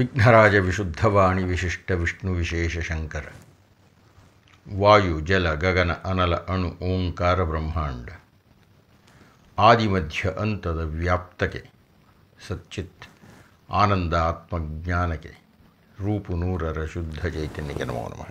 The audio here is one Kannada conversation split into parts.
ವಿಘ್ನರಾಜ ವಿಶುದ್ಧವಾಣಿ ವಿಶಿಷ್ಟ ವಿಷ್ಣು ವಿಶೇಷ ಶಂಕರ ವಾಯು ಜಲ ಗಗನ ಅನಲ ಅಣು ಓಂಕಾರ ಬ್ರಹ್ಮಾಂಡ ಆದಿಮಧ್ಯ ಅಂತದ ವ್ಯಾಪ್ತಕ್ಕೆ ಸಚ್ಚಿತ್ ಆನಂದ ಆತ್ಮಜ್ಞಾನಕ್ಕೆ ರೂಪು ನೂರರ ಶುದ್ಧ ಚೈತನ್ಯಕ್ಕೆ ನಮೋ ನಮಃ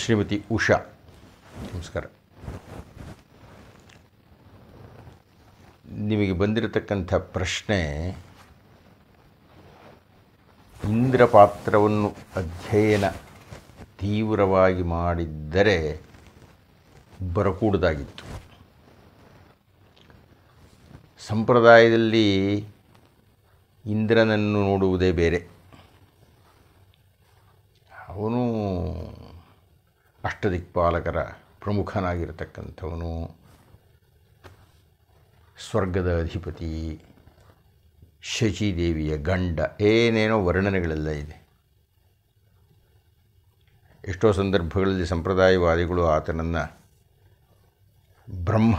ಶ್ರೀಮತಿ ಉಷಾ ನಮಸ್ಕಾರ ನಿಮಗೆ ಬಂದಿರತಕ್ಕಂಥ ಪ್ರಶ್ನೆ ಇಂದ್ರ ಪಾತ್ರವನ್ನು ಅಧ್ಯಯನ ತೀವ್ರವಾಗಿ ಮಾಡಿದ್ದರೆ ಬರಕೂಡದಾಗಿತ್ತು ಸಂಪ್ರದಾಯದಲ್ಲಿ ಇಂದ್ರನನ್ನು ನೋಡುವುದೇ ಬೇರೆ ಅವನು ಅಷ್ಟದಿಕ್ಪಾಲಕರ ಪ್ರಮುಖನಾಗಿರತಕ್ಕಂಥವನು ಸ್ವರ್ಗದ ಅಧಿಪತಿ ಶಚಿದೇವಿಯ ಗಂಡ ಏನೇನೋ ವರ್ಣನೆಗಳೆಲ್ಲ ಇದೆ ಎಷ್ಟೋ ಸಂದರ್ಭಗಳಲ್ಲಿ ಸಂಪ್ರದಾಯವಾದಿಗಳು ಆತನನ್ನು ಬ್ರಹ್ಮ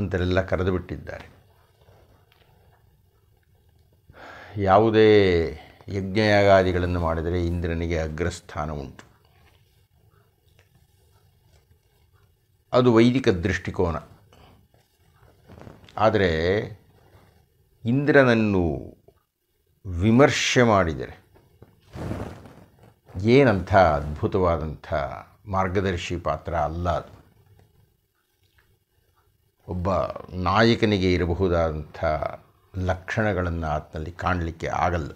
ಅಂತಲೆಲ್ಲ ಕರೆದು ಬಿಟ್ಟಿದ್ದಾರೆ ಯಾವುದೇ ಯಜ್ಞಯಾಗಾದಿಗಳನ್ನು ಮಾಡಿದರೆ ಇಂದ್ರನಿಗೆ ಅಗ್ರಸ್ಥಾನ ಉಂಟು ಅದು ವೈದಿಕ ದೃಷ್ಟಿಕೋನ ಆದರೆ ಇಂದ್ರನನ್ನು ವಿಮರ್ಶೆ ಮಾಡಿದರೆ ಏನಂಥ ಅದ್ಭುತವಾದಂಥ ಮಾರ್ಗದರ್ಶಿ ಪಾತ್ರ ಅಲ್ಲ ಅದು ಒಬ್ಬ ನಾಯಕನಿಗೆ ಇರಬಹುದಾದಂಥ ಲಕ್ಷಣಗಳನ್ನು ಆತನಲ್ಲಿ ಕಾಣಲಿಕ್ಕೆ ಆಗಲ್ಲ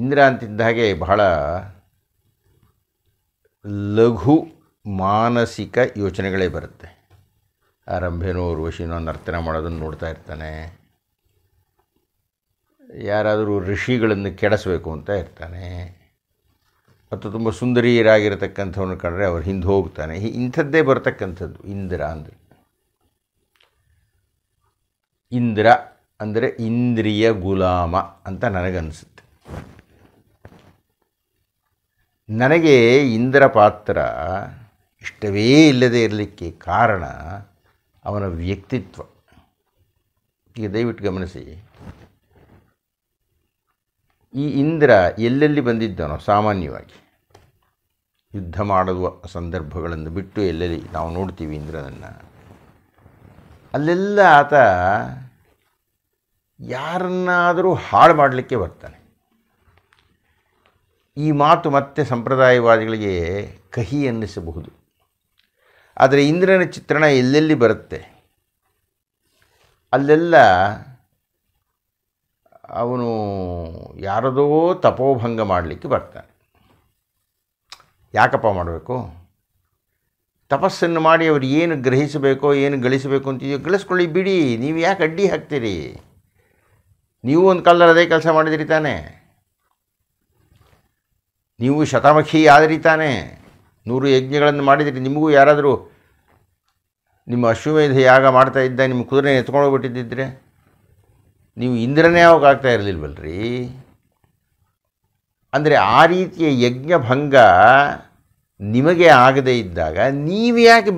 ಇಂದ್ರ ಅಂತಿದ್ದ ಹಾಗೆ ಬಹಳ ಲಘು ಮಾನಸಿಕ ಯೋಚನೆಗಳೇ ಬರುತ್ತೆ ಆರಂಭೇನೋ ಋಷಿನೋ ನರ್ತನ ಮಾಡೋದನ್ನು ನೋಡ್ತಾ ಇರ್ತಾನೆ ಯಾರಾದರೂ ಋಷಿಗಳನ್ನು ಕೆಡಿಸಬೇಕು ಅಂತ ಇರ್ತಾನೆ ಮತ್ತು ತುಂಬ ಸುಂದರಿಯರಾಗಿರ್ತಕ್ಕಂಥವ್ರನ್ನ ಕಂಡ್ರೆ ಅವ್ರು ಹಿಂದೆ ಹೋಗ್ತಾನೆ ಇಂಥದ್ದೇ ಬರತಕ್ಕಂಥದ್ದು ಇಂದ್ರ ಅಂದರೆ ಇಂದ್ರ ಅಂದರೆ ಇಂದ್ರಿಯ ಗುಲಾಮ ಅಂತ ನನಗನ್ಸುತ್ತೆ ನನಗೆ ಇಂದ್ರ ಪಾತ್ರ ಇಷ್ಟವೇ ಇಲ್ಲದೆ ಇರಲಿಕ್ಕೆ ಕಾರಣ ಅವನ ವ್ಯಕ್ತಿತ್ವ ಈಗ ದಯವಿಟ್ಟು ಗಮನಿಸಿ ಈ ಇಂದ್ರ ಎಲ್ಲೆಲ್ಲಿ ಬಂದಿದ್ದನೋ ಸಾಮಾನ್ಯವಾಗಿ ಯುದ್ಧ ಮಾಡುವ ಸಂದರ್ಭಗಳನ್ನು ಬಿಟ್ಟು ಎಲ್ಲೆಲ್ಲಿ ನಾವು ನೋಡ್ತೀವಿ ಇಂದ್ರನನ್ನು ಅಲ್ಲೆಲ್ಲ ಆತ ಯಾರನ್ನಾದರೂ ಹಾಳು ಮಾಡಲಿಕ್ಕೆ ಬರ್ತಾನೆ ಈ ಮಾತು ಮತ್ತೆ ಸಂಪ್ರದಾಯವಾದಿಗಳಿಗೆ ಕಹಿ ಅನ್ನಿಸಬಹುದು ಆದರೆ ಇಂದ್ರನ ಚಿತ್ರಣ ಎಲ್ಲೆಲ್ಲಿ ಬರುತ್ತೆ ಅಲ್ಲೆಲ್ಲ ಅವನು ಯಾರದೋ ತಪೋಭಂಗ ಮಾಡಲಿಕ್ಕೆ ಬರ್ತಾನೆ ಯಾಕಪ್ಪ ಮಾಡಬೇಕು ತಪಸ್ಸನ್ನು ಮಾಡಿ ಅವರು ಏನು ಗ್ರಹಿಸಬೇಕೋ ಏನು ಗಳಿಸಬೇಕು ಅಂತಿದೆಯೋ ಗಳಿಸ್ಕೊಳ್ಳಿ ಬಿಡಿ ನೀವು ಯಾಕೆ ಅಡ್ಡಿ ಹಾಕ್ತೀರಿ ನೀವು ಒಂದು ಕಾಲದಲ್ಲಿ ಅದೇ ಕೆಲಸ ಮಾಡಿದಿರಿ ತಾನೆ ನೀವು ಶತಮುಖಿ ಆದರಿ ತಾನೇ ನೂರು ಯಜ್ಞಗಳನ್ನು ಮಾಡಿದರೆ ನಿಮಗೂ ಯಾರಾದರೂ ನಿಮ್ಮ ಅಶ್ವಮೇಧ ಯಾಗ ಮಾಡ್ತಾ ಇದ್ದ ನಿಮ್ಮ ಕುದುರೆ ಎತ್ಕೊಂಡೋಗ್ಬಿಟ್ಟಿದ್ದರೆ ನೀವು ಇಂದ್ರನೇ ಅವಾಗ ಆಗ್ತಾ ಇರಲಿಲ್ವಲ್ರಿ ಅಂದರೆ ಆ ರೀತಿಯ ಯಜ್ಞ ಭಂಗ ನಿಮಗೆ ಆಗದೇ ಇದ್ದಾಗ ನೀವು ಯಾಕೆ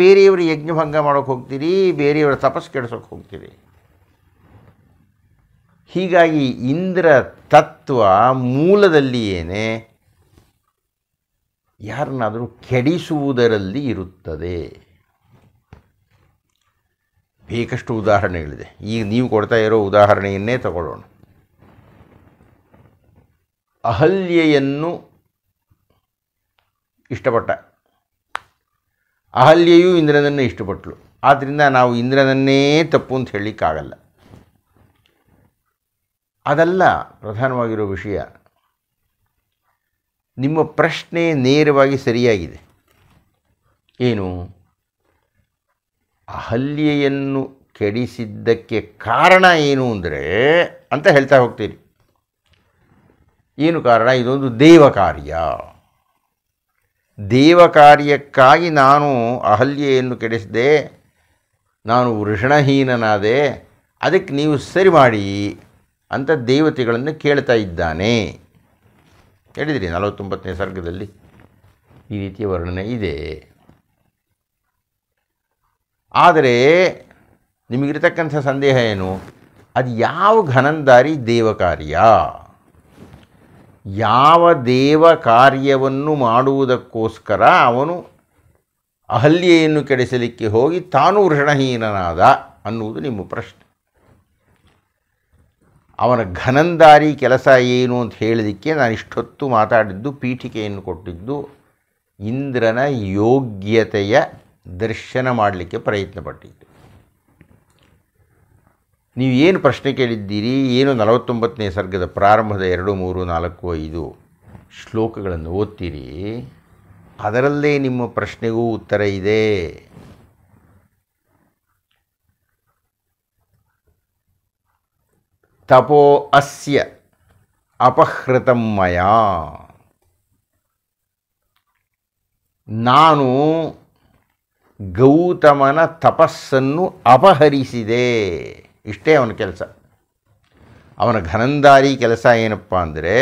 ಯಜ್ಞ ಭಂಗ ಮಾಡೋಕೆ ಹೋಗ್ತೀರಿ ಬೇರೆಯವರ ತಪಸ್ಸು ಕೆಡಿಸೋಕೆ ಹೋಗ್ತೀರಿ ಹೀಗಾಗಿ ಇಂದ್ರ ತತ್ವ ಮೂಲದಲ್ಲಿ ಏನೇ ಯಾರನ್ನಾದರೂ ಕೆಡಿಸುವುದರಲ್ಲಿ ಇರುತ್ತದೆ ಬೇಕಷ್ಟು ಉದಾಹರಣೆಗಳಿದೆ ಈಗ ನೀವು ಕೊಡ್ತಾ ಇರೋ ಉದಾಹರಣೆಯನ್ನೇ ತಗೊಳ್ಳೋಣ ಅಹಲ್ಯೆಯನ್ನು ಇಷ್ಟಪಟ್ಟ ಅಹಲ್ಯೆಯೂ ಇಂದ್ರನನ್ನೇ ಇಷ್ಟಪಟ್ಟಳು ಆದ್ದರಿಂದ ನಾವು ಇಂದ್ರನನ್ನೇ ತಪ್ಪು ಅಂತ ಹೇಳಲಿಕ್ಕಾಗಲ್ಲ ಅದಲ್ಲ ಪ್ರಧಾನವಾಗಿರೋ ವಿಷಯ ನಿಮ್ಮ ಪ್ರಶ್ನೆ ನೇರವಾಗಿ ಸರಿಯಾಗಿದೆ ಏನು ಅಹಲ್ಯೆಯನ್ನು ಕೆಡಿಸಿದ್ದಕ್ಕೆ ಕಾರಣ ಏನು ಅಂದರೆ ಅಂತ ಹೇಳ್ತಾ ಹೋಗ್ತೀರಿ ಏನು ಕಾರಣ ಇದೊಂದು ದೇವ ಕಾರ್ಯ ದೇವ ಕಾರ್ಯಕ್ಕಾಗಿ ನಾನು ಅಹಲ್ಯೆಯನ್ನು ಕೆಡಿಸಿದೆ ನಾನು ವೃಷಣಹೀನಾದೆ ಅದಕ್ಕೆ ನೀವು ಸರಿ ಮಾಡಿ ಅಂತ ದೇವತೆಗಳನ್ನು ಕೇಳ್ತಾ ಇದ್ದಾನೆ ಹೇಳಿದಿರಿ ನಲವತ್ತೊಂಬತ್ತನೇ ಸರ್ಗದಲ್ಲಿ ಈ ರೀತಿಯ ವರ್ಣನೆ ಇದೆ ಆದರೆ ನಿಮಗಿರತಕ್ಕಂಥ ಸಂದೇಹ ಏನು ಅದು ಯಾವ ಘನಂದಾರಿ ದೇವ ಕಾರ್ಯ ಯಾವ ದೇವ ಕಾರ್ಯವನ್ನು ಮಾಡುವುದಕ್ಕೋಸ್ಕರ ಅವನು ಅಹಲ್ಯೆಯನ್ನು ಕೆಡಿಸಲಿಕ್ಕೆ ಹೋಗಿ ತಾನು ವೃಷಣಹೀನನಾದ ಅನ್ನುವುದು ನಿಮ್ಮ ಪ್ರಶ್ನೆ ಅವನ ಘನಂದಾರಿ ಕೆಲಸ ಏನು ಅಂತ ಹೇಳಿದಕ್ಕೆ ನಾನು ಇಷ್ಟೊತ್ತು ಮಾತಾಡಿದ್ದು ಪೀಠಿಕೆಯನ್ನು ಕೊಟ್ಟಿದ್ದು ಇಂದ್ರನ ಯೋಗ್ಯತೆಯ ದರ್ಶನ ಮಾಡಲಿಕ್ಕೆ ಪ್ರಯತ್ನ ನೀವು ಏನು ಪ್ರಶ್ನೆ ಕೇಳಿದ್ದೀರಿ ಏನು ನಲವತ್ತೊಂಬತ್ತನೇ ಸರ್ಗದ ಪ್ರಾರಂಭದ ಎರಡು ಮೂರು ನಾಲ್ಕು ಐದು ಶ್ಲೋಕಗಳನ್ನು ಓದ್ತೀರಿ ಅದರಲ್ಲೇ ನಿಮ್ಮ ಪ್ರಶ್ನೆಗೂ ಉತ್ತರ ಇದೆ ತಪೋ ಅಸ್ಯ ಅಪಹೃತಂ ಮಯ ನಾನು ಗೌತಮನ ತಪಸ್ಸನ್ನು ಅಪಹರಿಸಿದೆ ಇಷ್ಟೇ ಅವನ ಕೆಲಸ ಅವನ ಘನಂದಾರಿ ಕೆಲಸ ಏನಪ್ಪ ಅಂದರೆ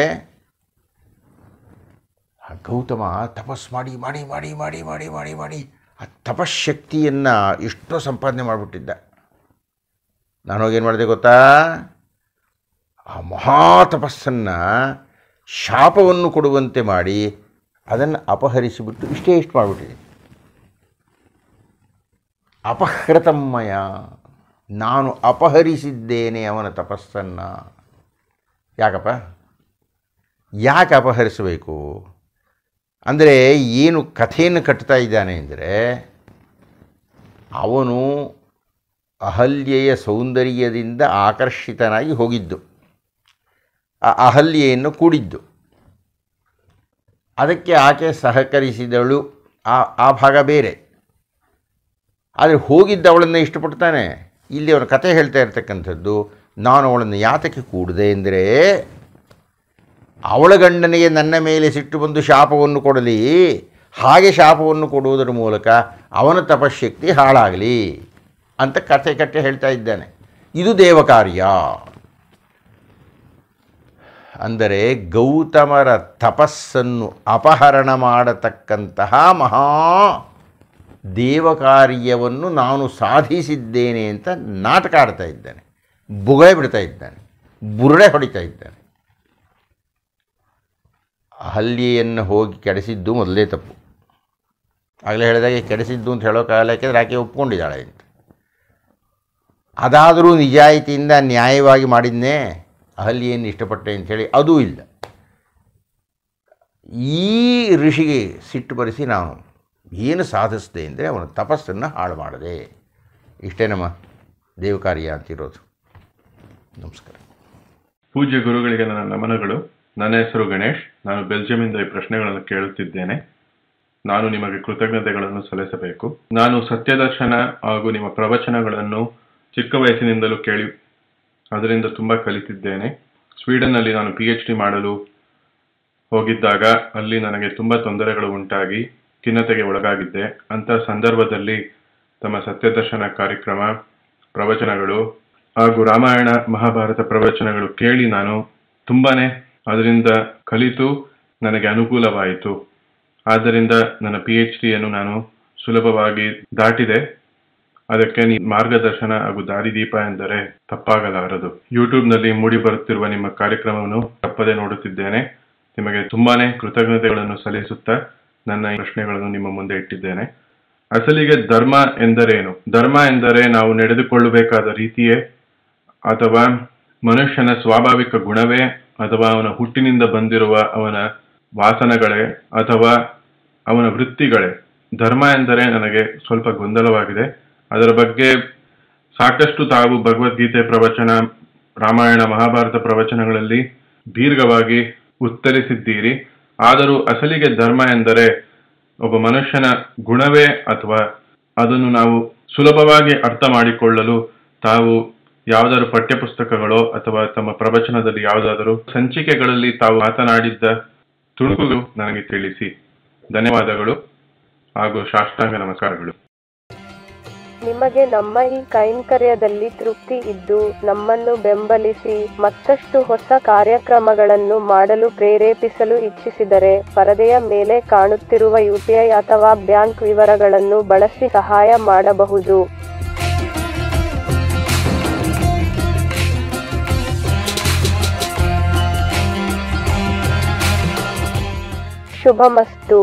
ಗೌತಮ ತಪಸ್ ಮಾಡಿ ಮಾಡಿ ಮಾಡಿ ಮಾಡಿ ಮಾಡಿ ಮಾಡಿ ಮಾಡಿ ಆ ತಪಶಕ್ತಿಯನ್ನು ಎಷ್ಟೋ ಸಂಪಾದನೆ ಮಾಡಿಬಿಟ್ಟಿದ್ದ ನಾನು ಏನು ಮಾಡಿದೆ ಗೊತ್ತಾ ಆ ಮಹಾ ತಪಸ್ಸನ್ನು ಶಾಪವನ್ನು ಕೊಡುವಂತೆ ಮಾಡಿ ಅದನ್ನು ಅಪಹರಿಸಿಬಿಟ್ಟು ಇಷ್ಟೇ ಇಷ್ಟು ಮಾಡಿಬಿಟ್ಟಿದೆ ಅಪಹೃತಮ್ಮಯ ನಾನು ಅಪಹರಿಸಿದ್ದೇನೆ ಅವನ ತಪಸ್ಸನ್ನು ಯಾಕಪ್ಪ ಯಾಕೆ ಅಪಹರಿಸಬೇಕು ಅಂದರೆ ಏನು ಕಥೆಯನ್ನು ಕಟ್ತಾ ಇದ್ದಾನೆ ಅಂದರೆ ಅವನು ಅಹಲ್ಯೆಯ ಸೌಂದರ್ಯದಿಂದ ಆಕರ್ಷಿತನಾಗಿ ಹೋಗಿದ್ದು ಆ ಅಹಲ್ಯೆಯನ್ನು ಕೂಡಿದ್ದು ಅದಕ್ಕೆ ಆಕೆ ಸಹಕರಿಸಿದಳು ಆ ಆ ಭಾಗ ಬೇರೆ ಆದರೆ ಹೋಗಿದ್ದ ಅವಳನ್ನು ಇಷ್ಟಪಡ್ತಾನೆ ಇಲ್ಲಿ ಅವನ ಕತೆ ಹೇಳ್ತಾ ಇರ್ತಕ್ಕಂಥದ್ದು ನಾನು ಅವಳನ್ನು ಯಾತಕ್ಕೆ ಕೂಡಿದೆ ಎಂದರೆ ಅವಳ ಗಂಡನಿಗೆ ನನ್ನ ಮೇಲೆ ಸಿಟ್ಟು ಬಂದು ಶಾಪವನ್ನು ಕೊಡಲಿ ಹಾಗೆ ಶಾಪವನ್ನು ಕೊಡುವುದರ ಮೂಲಕ ಅವನ ತಪಶಕ್ತಿ ಹಾಳಾಗಲಿ ಅಂತ ಕತೆ ಕಟ್ಟೆ ಹೇಳ್ತಾ ಇದ್ದಾನೆ ಇದು ದೇವಕಾರ್ಯ ಅಂದರೆ ಗೌತಮರ ತಪಸ್ಸನ್ನು ಅಪಹರಣ ಮಾಡತಕ್ಕಂತಹ ಮಹಾ ದೇವ ಕಾರ್ಯವನ್ನು ನಾನು ಸಾಧಿಸಿದ್ದೇನೆ ಅಂತ ನಾಟಕ ಆಡ್ತಾ ಇದ್ದಾನೆ ಬುಗೈ ಬಿಡ್ತಾ ಇದ್ದಾನೆ ಬುರುಡೆ ಹೊಡಿತಾ ಇದ್ದಾನೆ ಹಲ್ಲಿಯನ್ನು ಹೋಗಿ ಕೆಡಿಸಿದ್ದು ಮೊದಲೇ ತಪ್ಪು ಆಗಲೇ ಹೇಳಿದಾಗೆ ಕೆಡಿಸಿದ್ದು ಅಂತ ಕಾಲ ಯಾಕೆಂದರೆ ಆಕೆ ಒಪ್ಕೊಂಡಿದ್ದಾಳೆ ಅಂತ ಅದಾದರೂ ನಿಜಾಯಿತಿಯಿಂದ ನ್ಯಾಯವಾಗಿ ಮಾಡಿದ್ನೇ ಏನು ಇಷ್ಟಪಟ್ಟೆ ಅಂಥೇಳಿ ಅದೂ ಇಲ್ಲ ಈ ಋಷಿಗೆ ಸಿಟ್ಟು ಬರೆಸಿ ನಾನು ಏನು ಸಾಧಿಸಿದೆ ಅಂದರೆ ಅವನ ತಪಸ್ಸನ್ನು ಹಾಳು ಮಾಡಿದೆ ಇಷ್ಟೇ ನಮ್ಮ ದೇವ ಕಾರ್ಯ ಅಂತಿರೋದು ನಮಸ್ಕಾರ ಪೂಜ್ಯ ಗುರುಗಳಿಗೆ ನನ್ನ ನಮನಗಳು ನನ್ನ ಹೆಸರು ಗಣೇಶ್ ನಾನು ಬೆಲ್ಜಿಯಮಿಂದ ಈ ಪ್ರಶ್ನೆಗಳನ್ನು ಕೇಳುತ್ತಿದ್ದೇನೆ ನಾನು ನಿಮಗೆ ಕೃತಜ್ಞತೆಗಳನ್ನು ಸಲ್ಲಿಸಬೇಕು ನಾನು ಸತ್ಯದರ್ಶನ ಹಾಗೂ ನಿಮ್ಮ ಪ್ರವಚನಗಳನ್ನು ಚಿಕ್ಕ ವಯಸ್ಸಿನಿಂದಲೂ ಕೇಳಿ ಅದರಿಂದ ತುಂಬ ಕಲಿತಿದ್ದೇನೆ ಸ್ವೀಡನ್ನಲ್ಲಿ ನಾನು ಪಿ ಎಚ್ ಡಿ ಮಾಡಲು ಹೋಗಿದ್ದಾಗ ಅಲ್ಲಿ ನನಗೆ ತುಂಬ ತೊಂದರೆಗಳು ಉಂಟಾಗಿ ಖಿನ್ನತೆಗೆ ಒಳಗಾಗಿದ್ದೆ ಅಂಥ ಸಂದರ್ಭದಲ್ಲಿ ತಮ್ಮ ಸತ್ಯದರ್ಶನ ಕಾರ್ಯಕ್ರಮ ಪ್ರವಚನಗಳು ಹಾಗೂ ರಾಮಾಯಣ ಮಹಾಭಾರತ ಪ್ರವಚನಗಳು ಕೇಳಿ ನಾನು ತುಂಬಾ ಅದರಿಂದ ಕಲಿತು ನನಗೆ ಅನುಕೂಲವಾಯಿತು ಆದ್ದರಿಂದ ನನ್ನ ಪಿ ಎಚ್ ಡಿಯನ್ನು ನಾನು ಸುಲಭವಾಗಿ ದಾಟಿದೆ ಅದಕ್ಕೆ ನೀ ಮಾರ್ಗದರ್ಶನ ಹಾಗೂ ದಾರಿದೀಪ ಎಂದರೆ ತಪ್ಪಾಗಲಾರದು ಯೂಟ್ಯೂಬ್ನಲ್ಲಿ ಮೂಡಿ ಬರುತ್ತಿರುವ ನಿಮ್ಮ ಕಾರ್ಯಕ್ರಮವನ್ನು ತಪ್ಪದೇ ನೋಡುತ್ತಿದ್ದೇನೆ ನಿಮಗೆ ತುಂಬಾನೇ ಕೃತಜ್ಞತೆಗಳನ್ನು ಸಲ್ಲಿಸುತ್ತಾ ನನ್ನ ಪ್ರಶ್ನೆಗಳನ್ನು ನಿಮ್ಮ ಮುಂದೆ ಇಟ್ಟಿದ್ದೇನೆ ಅಸಲಿಗೆ ಧರ್ಮ ಎಂದರೇನು ಧರ್ಮ ಎಂದರೆ ನಾವು ನಡೆದುಕೊಳ್ಳಬೇಕಾದ ರೀತಿಯೇ ಅಥವಾ ಮನುಷ್ಯನ ಸ್ವಾಭಾವಿಕ ಗುಣವೇ ಅಥವಾ ಅವನ ಹುಟ್ಟಿನಿಂದ ಬಂದಿರುವ ಅವನ ವಾಸನಗಳೇ ಅಥವಾ ಅವನ ವೃತ್ತಿಗಳೇ ಧರ್ಮ ಎಂದರೆ ನನಗೆ ಸ್ವಲ್ಪ ಗೊಂದಲವಾಗಿದೆ ಅದರ ಬಗ್ಗೆ ಸಾಕಷ್ಟು ತಾವು ಭಗವದ್ಗೀತೆ ಪ್ರವಚನ ರಾಮಾಯಣ ಮಹಾಭಾರತ ಪ್ರವಚನಗಳಲ್ಲಿ ದೀರ್ಘವಾಗಿ ಉತ್ತರಿಸಿದ್ದೀರಿ ಆದರೂ ಅಸಲಿಗೆ ಧರ್ಮ ಎಂದರೆ ಒಬ್ಬ ಮನುಷ್ಯನ ಗುಣವೇ ಅಥವಾ ಅದನ್ನು ನಾವು ಸುಲಭವಾಗಿ ಅರ್ಥ ಮಾಡಿಕೊಳ್ಳಲು ತಾವು ಯಾವುದಾದ್ರು ಪಠ್ಯಪುಸ್ತಕಗಳೋ ಅಥವಾ ತಮ್ಮ ಪ್ರವಚನದಲ್ಲಿ ಯಾವುದಾದರೂ ಸಂಚಿಕೆಗಳಲ್ಲಿ ತಾವು ಮಾತನಾಡಿದ್ದ ತುಣುಕುಗಳು ನನಗೆ ತಿಳಿಸಿ ಧನ್ಯವಾದಗಳು ಹಾಗೂ ಶಾಷ್ಟಾಂಗ ನಮಸ್ಕಾರಗಳು ನಿಮಗೆ ನಮ್ಮ ಈ ಕೈಂಕರ್ಯದಲ್ಲಿ ತೃಪ್ತಿ ಇದ್ದು ನಮ್ಮನ್ನು ಬೆಂಬಲಿಸಿ ಮತ್ತಷ್ಟು ಹೊಸ ಕಾರ್ಯಕ್ರಮಗಳನ್ನು ಮಾಡಲು ಪ್ರೇರೇಪಿಸಲು ಇಚ್ಛಿಸಿದರೆ ಪರದೆಯ ಮೇಲೆ ಕಾಣುತ್ತಿರುವ ಯುಪಿಐ ಅಥವಾ ಬ್ಯಾಂಕ್ ವಿವರಗಳನ್ನು ಬಳಸಿ ಸಹಾಯ ಮಾಡಬಹುದು ಶುಭಮಸ್ತು